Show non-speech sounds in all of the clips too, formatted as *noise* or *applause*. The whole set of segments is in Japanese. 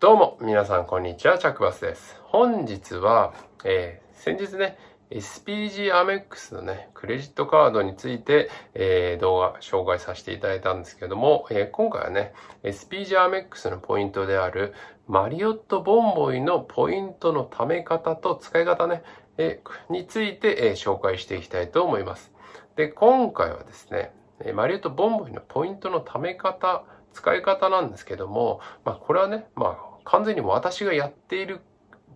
どうも、皆さん、こんにちは。チャックバスです。本日は、えー、先日ね、SPG アメックスのね、クレジットカードについて、えー、動画紹介させていただいたんですけども、えー、今回はね、SPG アメックスのポイントである、マリオットボンボイのポイントの貯め方と使い方ね、えー、について、えー、紹介していきたいと思います。で、今回はですね、マリオットボンボイのポイントの貯め方、使い方なんですけども、まあ、これはね、まあ、完全に私がやっている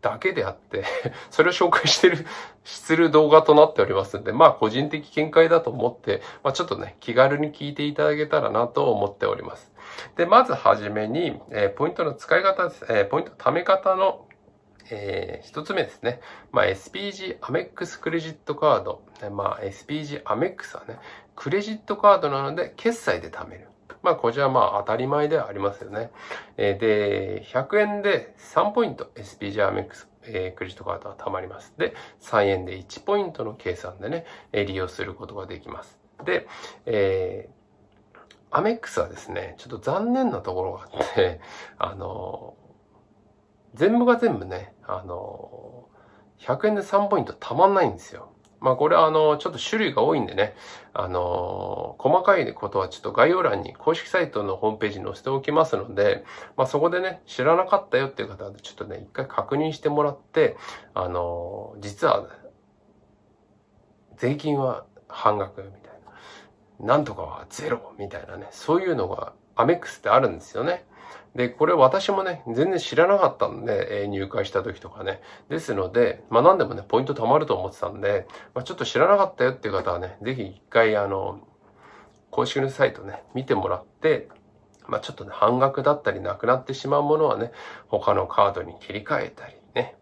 だけであって *laughs* それを紹介してるする動画となっておりますので、まあ個人的見解だと思って、まあちょっとね、気軽に聞いていただけたらなと思っております。で、まずはじめに、えー、ポイントの使い方です。えー、ポイント貯め方のえー、一つ目ですね。まあ、SPG アメックスクレジットカード。まあ、SPG アメックスはね、クレジットカードなので決済で貯める。まあ、こちらまあ当たり前ではありますよね。えで、100円で3ポイント SPGRMX えー、クレジットカードは貯まります。で、3円で1ポイントの計算でね、えー、利用することができます。で、えー、アメックスはですね、ちょっと残念なところがあって、*laughs* あの全部が全部ね、あの100円で3ポイント貯まんないんですよ。まあこれはあの、ちょっと種類が多いんでね、あの、細かいことはちょっと概要欄に公式サイトのホームページに載せておきますので、まあそこでね、知らなかったよっていう方はちょっとね、一回確認してもらって、あの、実は、税金は半額みたいな、なんとかはゼロみたいなね、そういうのがアメックスってあるんですよね。で、これ私もね、全然知らなかったんで、えー、入会した時とかね。ですので、まあ何でもね、ポイント貯まると思ってたんで、まあちょっと知らなかったよっていう方はね、ぜひ一回あの、公式のサイトね、見てもらって、まあちょっとね、半額だったりなくなってしまうものはね、他のカードに切り替えたりね、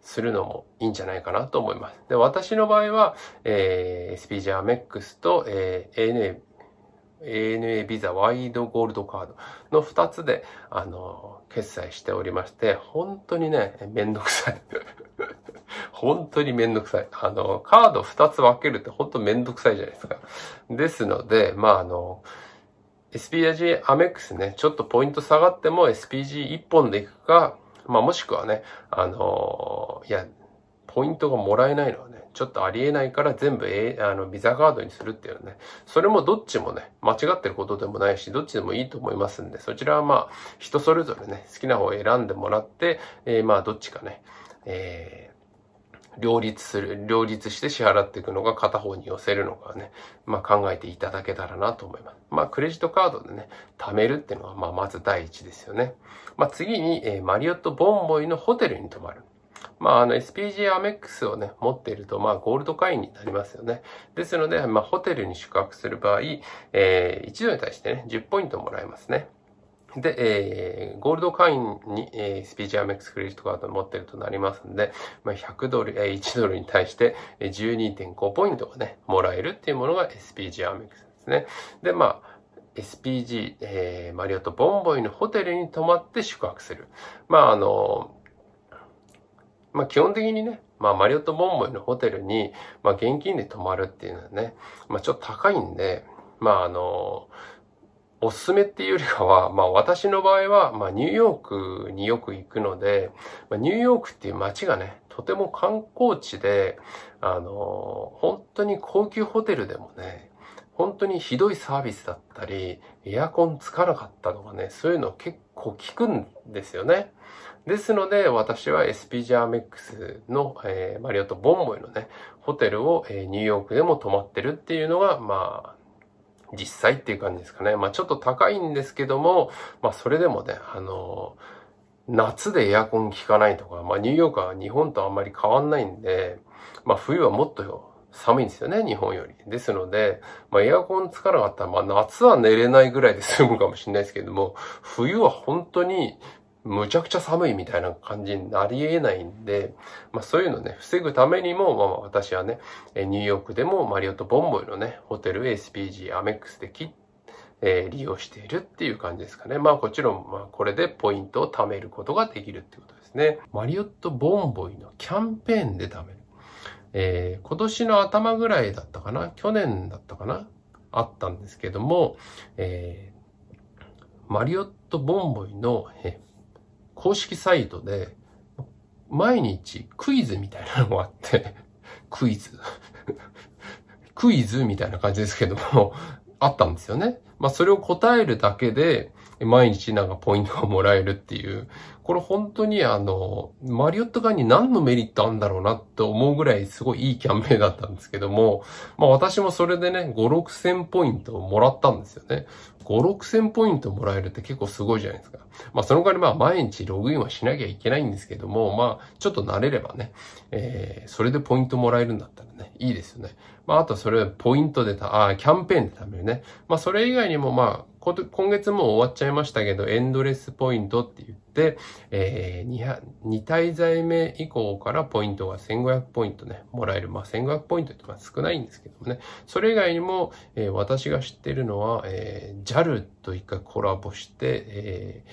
するのもいいんじゃないかなと思います。で、私の場合は、えー、SPJ アメックスと、えー、ANA ANA ビザワイドゴールドカードの2つで、あの、決済しておりまして、本当にね、めんどくさい。*laughs* 本当にめんどくさい。あの、カード2つ分けるって本当めんどくさいじゃないですか。ですので、まああの、SPG アメックスね、ちょっとポイント下がっても SPG1 本でいくか、まあもしくはね、あの、いや、ポイントがもらえないのはね、ちょっとありえないから全部、A、あのビザカードにするっていうのね、それもどっちもね、間違ってることでもないし、どっちでもいいと思いますんで、そちらはまあ、人それぞれね、好きな方を選んでもらって、えー、まあ、どっちかね、えー両立する、両立して支払っていくのが片方に寄せるのかね、まあ考えていただけたらなと思います。まあクレジットカードでね、貯めるっていうのはまあまず第一ですよね。まあ次に、えー、マリオットボンボイのホテルに泊まる。まあ、あの SPG アメックスをね、持っていると、まあ、ゴールド会員になりますよね。ですので、まあ、ホテルに宿泊する場合、えー、一度に対してね、10ポイントもらえますね。で、えー、ゴールド会員に、えー、スピーチアメックスクレジットカードを持ってるとなりますんで、まあ、100ドル、えー、1ドルに対して12.5ポイントがね、もらえるっていうものが SPG アメックスですね。で、まあ、SPG、えー、マリオットボンボイのホテルに泊まって宿泊する。まあ、あの、まあ基本的にね、まあマリオットボンボイのホテルに、まあ現金で泊まるっていうのはね、まあちょっと高いんで、まああの、おすすめっていうよりかは、まあ私の場合は、まあニューヨークによく行くので、まあ、ニューヨークっていう街がね、とても観光地で、あの、本当に高級ホテルでもね、本当にひどいサービスだったり、エアコンつかなかったとかね、そういうの結構聞くんですよね。ですので、私はエスピジャーメックスの、えー、マリオットボンボイのね、ホテルを、えー、ニューヨークでも泊まってるっていうのが、まあ、実際っていう感じですかね。まあちょっと高いんですけども、まあそれでもね、あのー、夏でエアコン効かないとか、まあニューヨークは日本とあんまり変わんないんで、まあ冬はもっと寒いんですよね、日本より。ですので、まあエアコンつかなかったら、まあ夏は寝れないぐらいで済むかもしれないですけども、冬は本当にむちゃくちゃ寒いみたいな感じになり得ないんで、まあそういうのね、防ぐためにも、まあ私はね、ニューヨークでもマリオットボンボイのね、ホテル ASPG アメックスで切って、え利用しているっていう感じですかね。まあもちろん、まあこれでポイントを貯めることができるってことですね。マリオットボンボイのキャンペーンで貯める。えー、今年の頭ぐらいだったかな去年だったかなあったんですけども、えー、マリオットボンボイの、公式サイトで、毎日クイズみたいなのがあって、クイズクイズみたいな感じですけども、あったんですよね。まあ、それを答えるだけで、毎日なんかポイントがもらえるっていう、これ本当にあの、マリオットガンに何のメリットあるんだろうなって思うぐらいすごいいいキャンペーンだったんですけども、まあ私もそれでね、5、6千ポイントをもらったんですよね。5、6千ポイントもらえるって結構すごいじゃないですか。まあその代わりまあ毎日ログインはしなきゃいけないんですけども、まあちょっと慣れればね、えー、それでポイントもらえるんだったらね、いいですよね。まあ、あとそれポイントでた、あ、キャンペーンで貯めるね。まあ、それ以外にも、まあ、今月も終わっちゃいましたけど、エンドレスポイントって言って、えー、2滞在目以降からポイントが1500ポイントね、もらえる。まあ、1500ポイントってまあ少ないんですけどもね。それ以外にも、えー、私が知ってるのは、えー、JAL と一回コラボして、え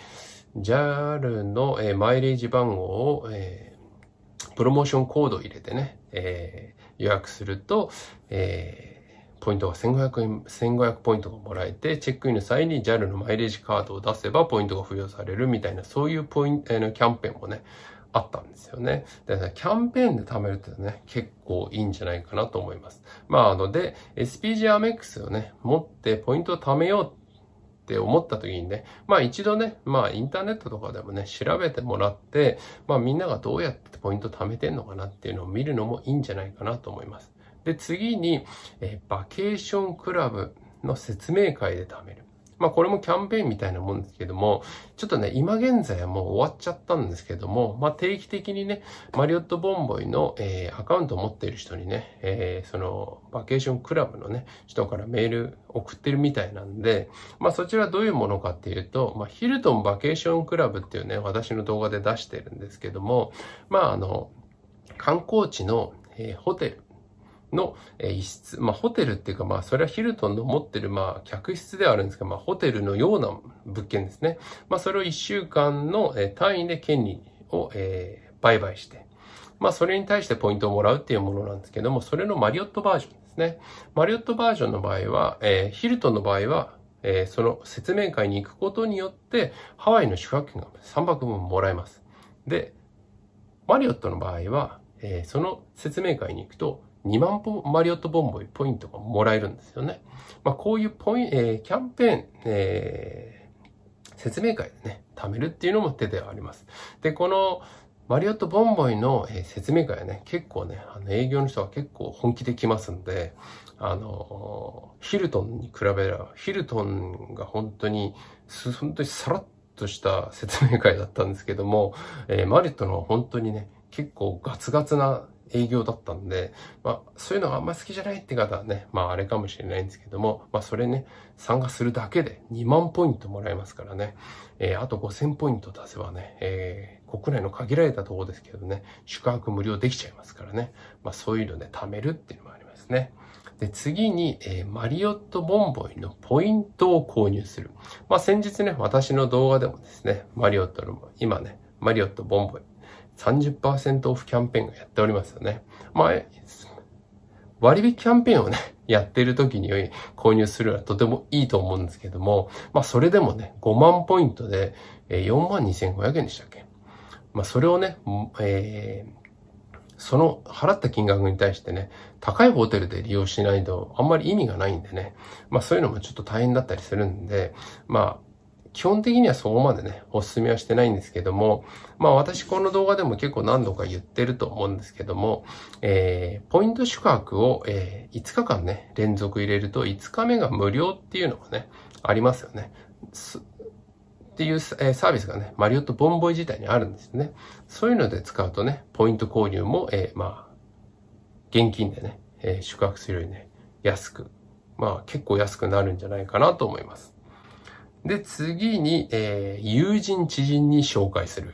ー、JAL の、えー、マイレージ番号を、えー、プロモーションコードを入れてね、えー予約すると、えー、ポイントが1500円、1500ポイントがもらえて、チェックインの際に JAL のマイレージカードを出せばポイントが付与されるみたいな、そういうポイント、えー、キャンペーンもね、あったんですよね。で、キャンペーンで貯めるってね、結構いいんじゃないかなと思います。まあ、あので、SPG アメックスをね、持ってポイントを貯めようってって思った時にね、まあ一度ね、まあインターネットとかでもね、調べてもらって、まあみんながどうやってポイント貯めてんのかなっていうのを見るのもいいんじゃないかなと思います。で、次に、えバケーションクラブの説明会で貯める。まあこれもキャンペーンみたいなもんですけども、ちょっとね、今現在はもう終わっちゃったんですけども、まあ定期的にね、マリオットボンボイの、えー、アカウントを持っている人にね、えー、そのバケーションクラブのね、人からメール送ってるみたいなんで、まあそちらどういうものかっていうと、まあヒルトンバケーションクラブっていうね、私の動画で出してるんですけども、まああの、観光地の、えー、ホテル、の一室、まあホテルっていうかまあそれはヒルトンの持ってるまあ客室ではあるんですけど、まあホテルのような物件ですね。まあそれを1週間の単位で権利を、えー、売買して、まあそれに対してポイントをもらうっていうものなんですけども、それのマリオットバージョンですね。マリオットバージョンの場合は、えー、ヒルトンの場合は、えー、その説明会に行くことによって、ハワイの宿泊券が3泊分もらえます。で、マリオットの場合は、えー、その説明会に行くと、2万ポマリオットボンボイポイントがもらえるんですよね。まあ、こういうポイン、えー、キャンペーン、えー、説明会でね、貯めるっていうのも手ではあります。で、このマリオットボンボイの、えー、説明会はね、結構ね、あの営業の人は結構本気で来ますんで、あのー、ヒルトンに比べれば、ヒルトンが本当に、本当にさらっとした説明会だったんですけども、えー、マリットの本当にね、結構ガツガツな営業だったんで、まあ、そういうのがあんま好きじゃないって方はね、まあ、あれかもしれないんですけども、まあ、それね、参加するだけで2万ポイントもらえますからね、えー、あと5000ポイント出せばね、えー、国内の限られたところですけどね、宿泊無料できちゃいますからね、まあ、そういうので貯めるっていうのもありますね。で、次に、えー、マリオットボンボイのポイントを購入する。まあ、先日ね、私の動画でもですね、マリオットの、今ね、マリオットボンボイ、30%オフキャンペーンをやっておりますよね。まあ、割引キャンペーンをね、*laughs* やってる時に購入するのはとてもいいと思うんですけども、まあそれでもね、5万ポイントで4万2500円でしたっけまあそれをね、えー、その払った金額に対してね、高いホテルで利用しないとあんまり意味がないんでね、まあそういうのもちょっと大変だったりするんで、まあ基本的にはそこまでね、お勧めはしてないんですけども、まあ私この動画でも結構何度か言ってると思うんですけども、えー、ポイント宿泊を、えー、5日間ね、連続入れると5日目が無料っていうのがね、ありますよね。っていうサービスがね、マリオットボンボイ自体にあるんですね。そういうので使うとね、ポイント購入も、えー、まあ、現金でね、えー、宿泊するよりね、安く、まあ結構安くなるんじゃないかなと思います。で、次に、えー、友人、知人に紹介する。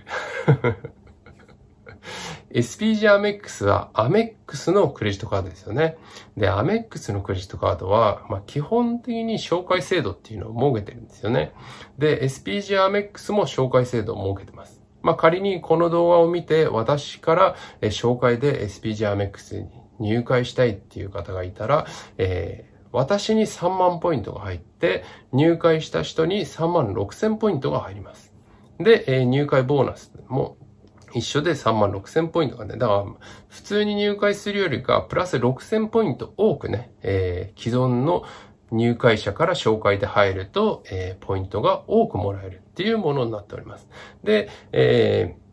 SPG アメックスはアメックスのクレジットカードですよね。で、アメックスのクレジットカードは、まあ、基本的に紹介制度っていうのを設けてるんですよね。で、SPG アメックスも紹介制度を設けてます。まあ、仮にこの動画を見て私から紹介で SPG アメックスに入会したいっていう方がいたら、えー私に3万ポイントが入って、入会した人に3万6千ポイントが入ります。で、えー、入会ボーナスも一緒で3万6千ポイントがね、だから普通に入会するよりか、プラス6千ポイント多くね、えー、既存の入会者から紹介で入ると、えー、ポイントが多くもらえるっていうものになっております。で、えー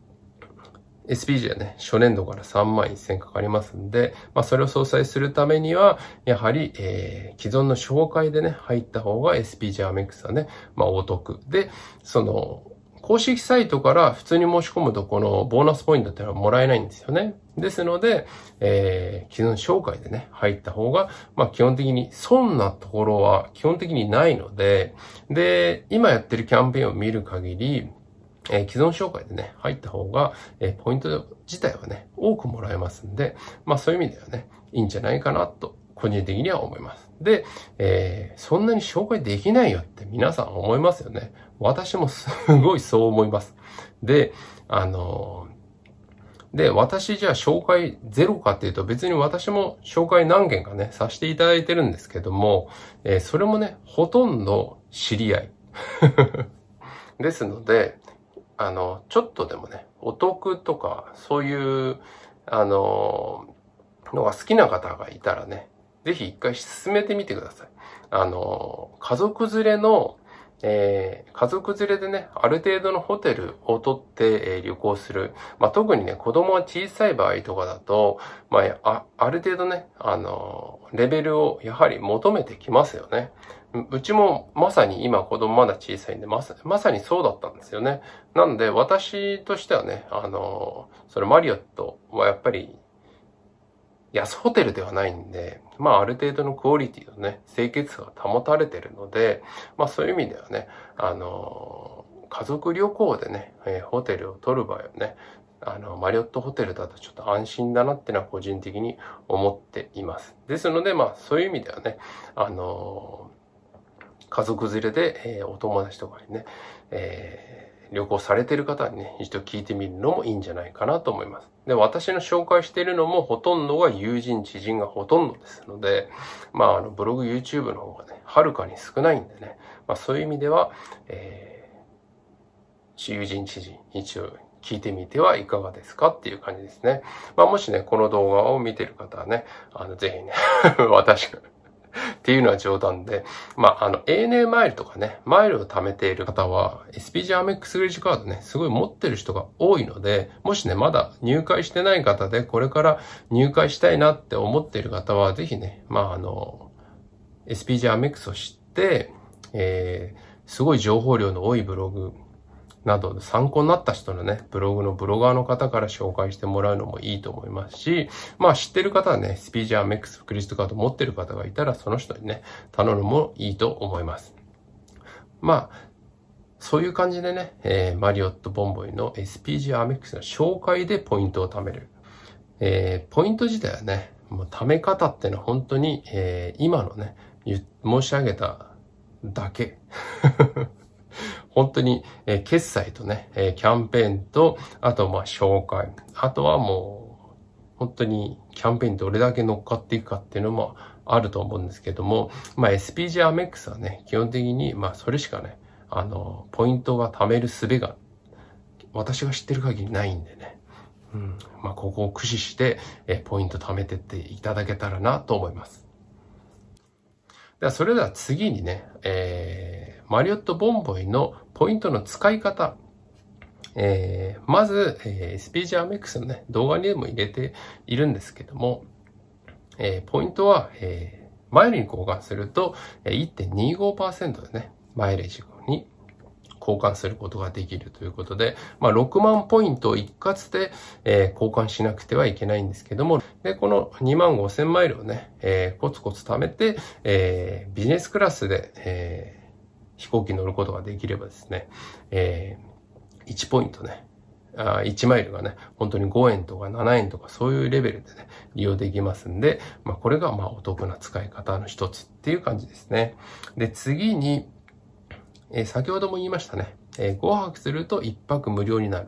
SPG はね、初年度から3万1000かかりますんで、まあ、それを相殺するためには、やはり、えー、既存の紹介でね、入った方が SPG アメックスはね、まあ、お得。で、その、公式サイトから普通に申し込むと、このボーナスポイントってのはもらえないんですよね。ですので、えー、既存紹介でね、入った方が、まあ基本的に損なところは基本的にないので、で、今やってるキャンペーンを見る限り、えー、既存紹介でね、入った方が、えー、ポイント自体はね、多くもらえますんで、まあそういう意味ではね、いいんじゃないかなと、個人的には思います。で、えー、そんなに紹介できないよって皆さん思いますよね。私もすごいそう思います。で、あので、私じゃあ紹介ゼロかっていうと別に私も紹介何件かね、させていただいてるんですけども、えー、それもね、ほとんど知り合い。*laughs* ですので、あの、ちょっとでもね、お得とか、そういう、あの、のが好きな方がいたらね、ぜひ一回進めてみてください。あの、家族連れの、えー、家族連れでね、ある程度のホテルを取って、えー、旅行する。まあ、特にね、子供が小さい場合とかだと、まあ、あ、ある程度ね、あの、レベルをやはり求めてきますよね。うちもまさに今子供まだ小さいんで、まさまさにそうだったんですよね。なんで私としてはね、あの、それマリオットはやっぱり安ホテルではないんで、まあある程度のクオリティのね、清潔が保たれてるので、まあそういう意味ではね、あの、家族旅行でね、えー、ホテルを取る場合はね、あの、マリオットホテルだとちょっと安心だなっていうのは個人的に思っています。ですので、まあそういう意味ではね、あの家族連れで、えー、お友達とかにね、えー、旅行されてる方にね、一度聞いてみるのもいいんじゃないかなと思います。で、私の紹介しているのもほとんどが友人、知人がほとんどですので、まあ、あの、ブログ、YouTube の方がね、はるかに少ないんでね、まあ、そういう意味では、えー、友人、知人、一応聞いてみてはいかがですかっていう感じですね。まあ、もしね、この動画を見てる方はね、あの、ぜひね *laughs* 私がっていうのは冗談で、まあ、あの、ANA マイルとかね、マイルを貯めている方は、SPG アメックスレジカードね、すごい持ってる人が多いので、もしね、まだ入会してない方で、これから入会したいなって思っている方は、ぜひね、まあ、あの、SPG アメックスを知って、えー、すごい情報量の多いブログ、など参考になった人のね、ブログのブロガーの方から紹介してもらうのもいいと思いますし、まあ知ってる方はね、スピーチャーメックスクリストカード持ってる方がいたらその人にね、頼むのもいいと思います。まあ、そういう感じでね、えー、マリオットボンボイの SPG アメックスの紹介でポイントを貯める。えー、ポイント自体はね、もう貯め方ってのは本当に、えー、今のね、申し上げただけ。本当に、えー、決済とね、えー、キャンペーンと、あとまあ紹介。あとはもう、本当にキャンペーンどれだけ乗っかっていくかっていうのもあると思うんですけども、まあ SPG アメックスはね、基本的にまあそれしかね、あの、ポイントが貯める術が、私が知ってる限りないんでね。うん。まあここを駆使して、えー、ポイント貯めてっていただけたらなと思います。では、それでは次にね、えー、マリオット・ボンボイのポイントの使い方。えー、まず、えー、スピーチ RMX のね、動画にでも入れているんですけども、えー、ポイントは、えー、マイルに交換すると、1.25%でね。マイレージに交換することができるということで、まあ、6万ポイントを一括で、えー、交換しなくてはいけないんですけども、で、この2万5千マイルをね、えー、コツコツ貯めて、えー、ビジネスクラスで、えー、飛行機乗ることができればですね、えー、1ポイントね、あ1マイルがね、本当に5円とか7円とかそういうレベルでね、利用できますんで、まあ、これがまあお得な使い方の一つっていう感じですね。で、次に、えー、先ほども言いましたね、えー、5泊すると1泊無料になる。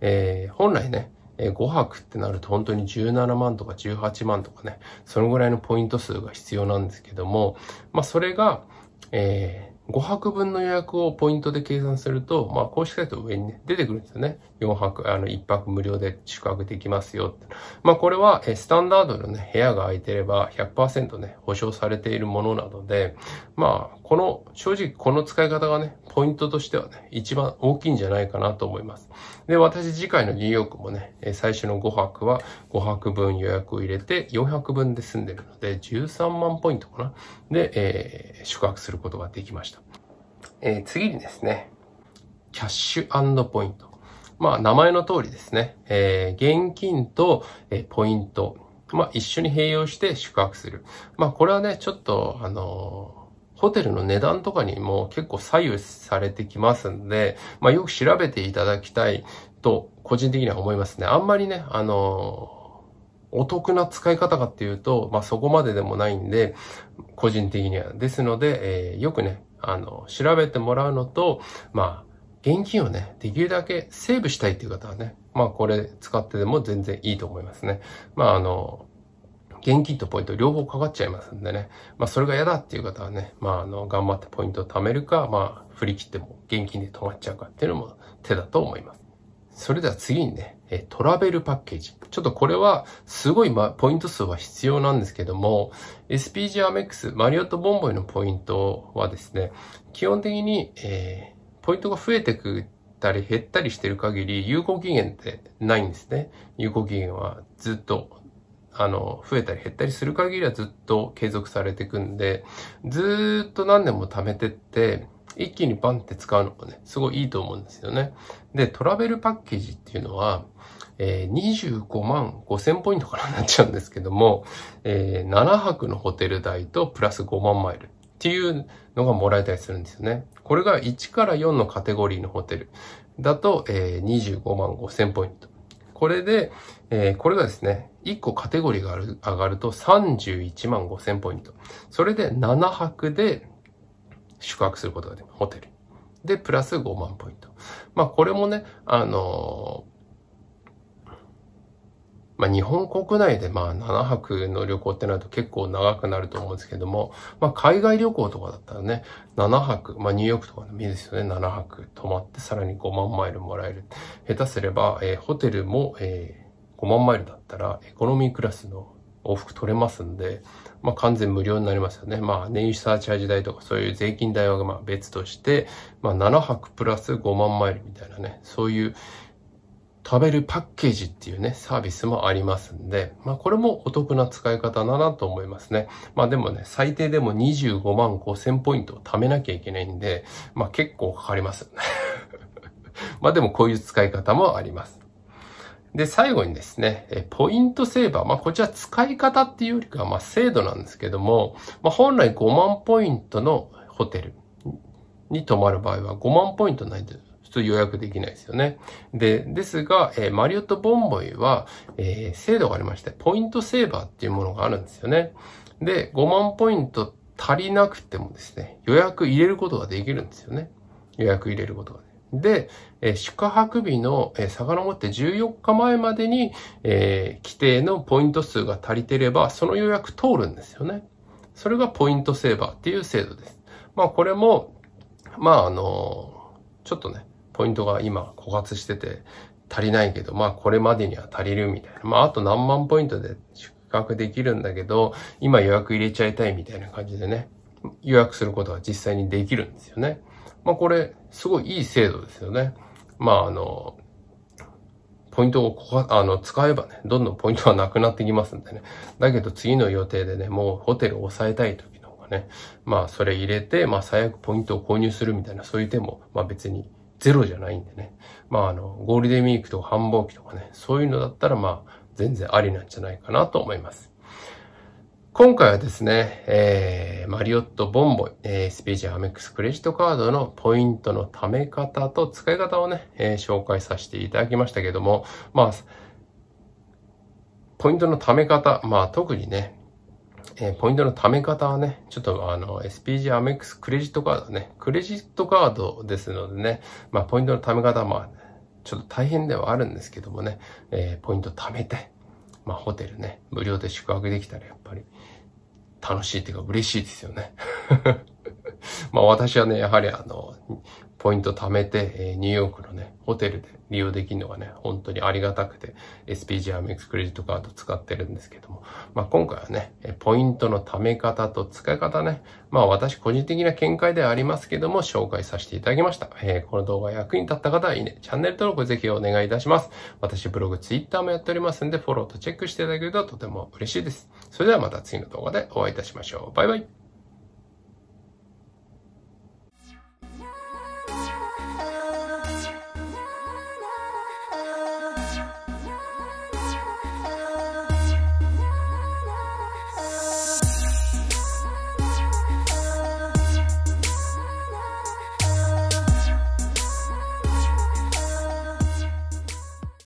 えー、本来ね、えー、5泊ってなると本当に17万とか18万とかね、そのぐらいのポイント数が必要なんですけども、まあそれが、えー、5泊分の予約をポイントで計算すると、まあ公式サイト上に、ね、出てくるんですよね。4泊、あの1泊無料で宿泊できますよまあこれは、えー、スタンダードのね、部屋が空いてれば100%ね、保証されているものなので、まあこの、正直この使い方がね、ポイントとしてはね、一番大きいんじゃないかなと思います。で、私次回のニューヨークもね、最初の5泊は5泊分予約を入れて400分で済んでるので、13万ポイントかな。で、えー、宿泊することができました。えー、次にですね、キャッシュポイント。まあ、名前の通りですね、えー、現金と、えポイント、まあ、一緒に併用して宿泊する。まあ、これはね、ちょっと、あのホテルの値段とかにも結構左右されてきますんで、まあ、よく調べていただきたいと、個人的には思いますね。あんまりね、あのお得な使い方かっていうと、まあ、そこまででもないんで、個人的には。ですので、えー、よくね、あの、調べてもらうのと、まあ、現金をね、できるだけセーブしたいっていう方はね、まあこれ使ってでも全然いいと思いますね。まああの、現金とポイント両方かかっちゃいますんでね。まあ、それが嫌だっていう方はね、まあ、あの、頑張ってポイントを貯めるか、まあ、振り切っても現金で止まっちゃうかっていうのも手だと思います。それでは次にね、トラベルパッケージ。ちょっとこれは、すごい、ま、ポイント数は必要なんですけども、SPG アメックス、マリオットボンボイのポイントはですね、基本的に、えー、ポイントが増えてくたり減ったりしてる限り、有効期限ってないんですね。有効期限はずっとあの、増えたり減ったりする限りはずっと継続されていくんで、ずっと何年も貯めてって、一気にバンって使うのもね、すごいいいと思うんですよね。で、トラベルパッケージっていうのは、えー、25万5000ポイントからなっちゃうんですけども、えー、7泊のホテル代とプラス5万マイルっていうのがもらえたりするんですよね。これが1から4のカテゴリーのホテルだと、えー、25万5000ポイント。これで、えー、これがですね、1個カテゴリーが上がると31万5千ポイント。それで7泊で宿泊することができる。ホテル。で、プラス5万ポイント。まあ、これもね、あのーまあ、日本国内でまあ7泊の旅行ってなると結構長くなると思うんですけども、まあ、海外旅行とかだったらね、7泊、まあ、ニューヨークとかでもいいですよね、7泊泊まってさらに5万マイルもらえる。下手すれば、えー、ホテルも、えー、5万マイルだったらエコノミークラスの往復取れますんで、まあ、完全無料になりますよね。まあ、年収サーチャージ代とかそういう税金代はまあ別として、まあ、7泊プラス5万マイルみたいなね、そういう、食べるパッケージっていうね、サービスもありますんで、まあこれもお得な使い方だなと思いますね。まあでもね、最低でも25万5000ポイントを貯めなきゃいけないんで、まあ結構かかります。*laughs* まあでもこういう使い方もあります。で、最後にですね、えポイントセーバー。まあ、こちら使い方っていうよりかは、ま制度なんですけども、まあ、本来5万ポイントのホテルに泊まる場合は5万ポイントないとと予約できないですよね。で、ですが、えー、マリオットボンボイは、えー、制度がありまして、ポイントセーバーっていうものがあるんですよね。で、5万ポイント足りなくてもですね、予約入れることができるんですよね。予約入れることが、ね。で、え宿泊日の、えー、遡って14日前までに、え規定のポイント数が足りてれば、その予約通るんですよね。それがポイントセーバーっていう制度です。まあこれも、まああの、ちょっとね、ポイントが今枯渇してて足りないけど、まあこれまでには足りるみたいな。まああと何万ポイントで宿泊できるんだけど、今予約入れちゃいたいみたいな感じでね、予約することが実際にできるんですよね。まあこれ、すごいいい制度ですよね。まああの、ポイントをこあの使えばね、どんどんポイントはなくなってきますんでね。だけど次の予定でね、もうホテルを抑えたい時の方がね、まあそれ入れて、まあ最悪ポイントを購入するみたいなそういう手も、まあ別にゼロじゃないんでね。まあ、あの、ゴールデンウィークとか繁忙期とかね、そういうのだったら、まあ、全然ありなんじゃないかなと思います。今回はですね、えー、マリオットボンボイ、えー、スピーチアメックスクレジットカードのポイントの貯め方と使い方をね、えー、紹介させていただきましたけども、まあ、ポイントの貯め方、まあ特にね、えー、ポイントの貯め方はね、ちょっとあの、SPG アメックスクレジットカードね、クレジットカードですのでね、まあ、ポイントの貯め方は、まあ、ちょっと大変ではあるんですけどもね、えー、ポイント貯めて、まあ、ホテルね、無料で宿泊できたらやっぱり、楽しいっていうか嬉しいですよね *laughs* まあ私はね、やはりあの、ポイント貯めて、えニューヨークのね、ホテルで利用できるのがね、本当にありがたくて、SPG アメックスクレジットカード使ってるんですけども、まあ今回はね、ポイントの貯め方と使い方ね、まあ私個人的な見解ではありますけども、紹介させていただきました。えー、この動画役に立った方はいいね、チャンネル登録ぜひお願いいたします。私ブログ、ツイッターもやっておりますんで、フォローとチェックしていただけるととても嬉しいです。それではまた次の動画でお会いいたしましょう。バイバイ。